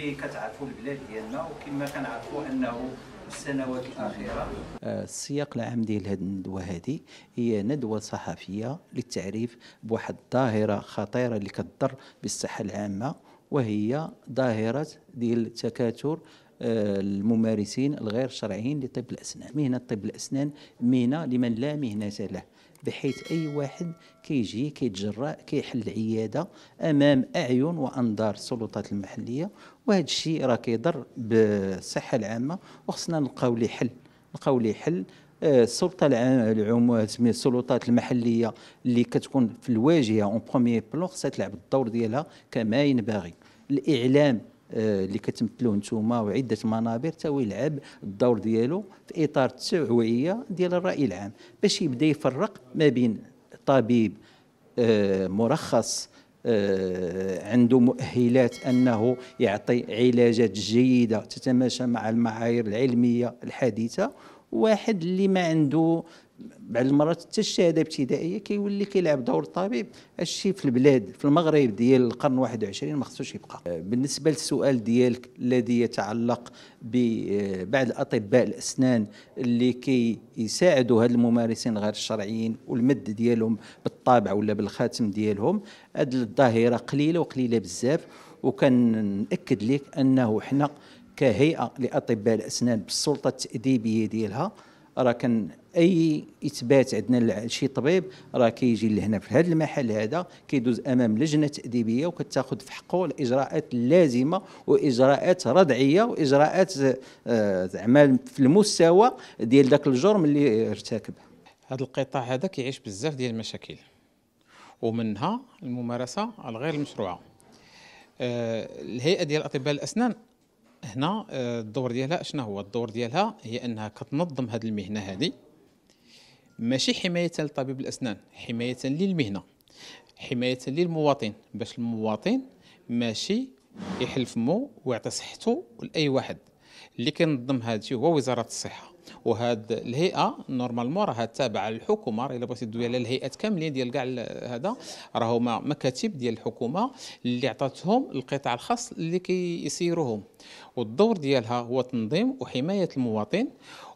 اللي كتعرفوا البلاد ديالنا وكما كنعرفوا انه السنوات الاخيره آه، السياق العام ديال هذه الندوه هذه هي ندوه صحفيه للتعريف بواحد الظاهره خطيره اللي كتضر بالصحه العامه وهي ظاهره ديال تكاثر الممارسين الغير شرعيين لطب الأسنان مهنة طب الأسنان مهنة لمن لا مهنة له بحيث أي واحد كيجي كيتجرأ كيحل عيادة أمام أعين وأنظار السلطات المحلية وهذا الشيء راه كيضر بالصحة العامة وخصنا نلقاو ليه حل نلقاو ليه حل آه، السلطه العام السلطات المحليه اللي كتكون في الواجهه اون بروميير بلون خصها تلعب الدور ديالها كما ينبغي الاعلام آه، اللي كتمثلوه نتوما وعده منابر تا يلعب الدور ديالو في اطار التوعويه ديال الراي العام باش يبدا يفرق ما بين طبيب آه، مرخص آه، عنده مؤهلات انه يعطي علاجات جيده تتماشى مع المعايير العلميه الحديثه واحد اللي ما عنده بعض المرات حتى الشهاده الابتدائيه كيولي كيلعب دور الطبيب هادشي في البلاد في المغرب ديال القرن 21 ما خصوش يبقى آه، بالنسبه للسؤال ديالك الذي يتعلق ببعض آه، اطباء الاسنان اللي كيساعدوا هاد الممارسين غير الشرعيين والمد ديالهم بالطابع ولا بالخاتم ديالهم هاد الظاهره قليله وقليله بزاف وكنأكد لك انه حنا كهيئه لاطباء الاسنان بالسلطه التاديبيه ديالها راه كان اي اثبات عندنا لشي طبيب راه كيجي لهنا في هذا المحل هذا كيدوز امام لجنه تاديبيه وكتاخذ في حقه الاجراءات اللازمه واجراءات ردعيه واجراءات آه، زعما في المستوى ديال ذاك الجرم اللي ارتكب هذا القطاع هذا كيعيش بزاف ديال المشاكل ومنها الممارسه الغير المشروعه آه، الهيئه ديال اطباء الاسنان هنا آه، الدور ديالها شنو هو الدور ديالها هي انها كتنظم هذه المهنه هذه ماشي حمايه لطبيب الاسنان حمايه للمهنه حمايه للمواطن باش المواطن ماشي يحل فمو ويعطي صحته لاي واحد اللي كينظم هادشي هو وزاره الصحه وهاد الهيئه نورمالمون راه تابعه للحكومه راه الا بغيتي دوي على الهيئات كاملين ديال كاع هذا راه هما مكاتب ديال الحكومه اللي عطاتهم القطاع الخاص اللي كيسيروهم والدور ديالها هو تنظيم وحمايه المواطن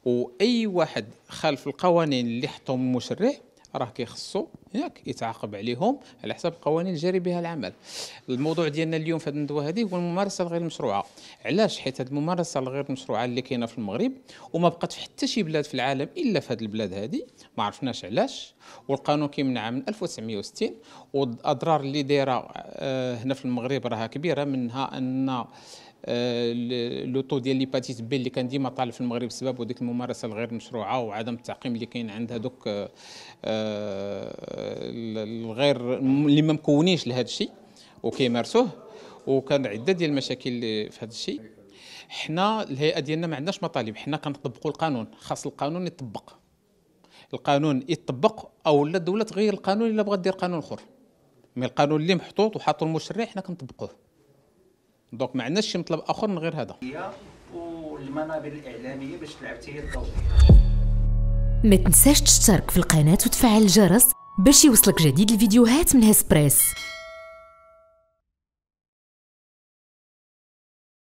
واي واحد خالف القوانين اللي حطهم المشرع راه كيخصو ياك يتعاقب عليهم على حسب القوانين الجاري جاري بها العمل الموضوع ديالنا اليوم في هذه الندوه هذه هو الممارسه الغير مشروعه علاش حيت هذه الممارسه الغير مشروعه اللي كاينه في المغرب وما بقات في حتى شي بلاد في العالم الا في هذه البلاد هذه ما عرفناش علاش والقانون كيمنعها من 1960 والاضرار اللي دايره آه، هنا في المغرب راها كبيره منها ان آه، لو طو ديال ليباتيت بي اللي كان ديما طالب في المغرب بسبب وديك الممارسه الغير مشروعه وعدم التعقيم اللي كاين عند هذوك آه، آه، الغير اللي ما مكونينش لهذا الشيء وكيمارسوه وكان عده ديال المشاكل في هذا الشيء حنا الهيئه ديالنا ما عندناش مطالب حنا كنطبقوا القانون خاص القانون يطبق القانون يطبق او لا الدوله تغير القانون الا بغات دير قانون اخر مي القانون اللي محطوط وحاطو المشرع حنا كنطبقوه دونك ما عندناش شي مطلب اخر من غير هذا ما تنساش تشترك في القناه وتفعل الجرس باش يوصلك جديد الفيديوهات من هسبريس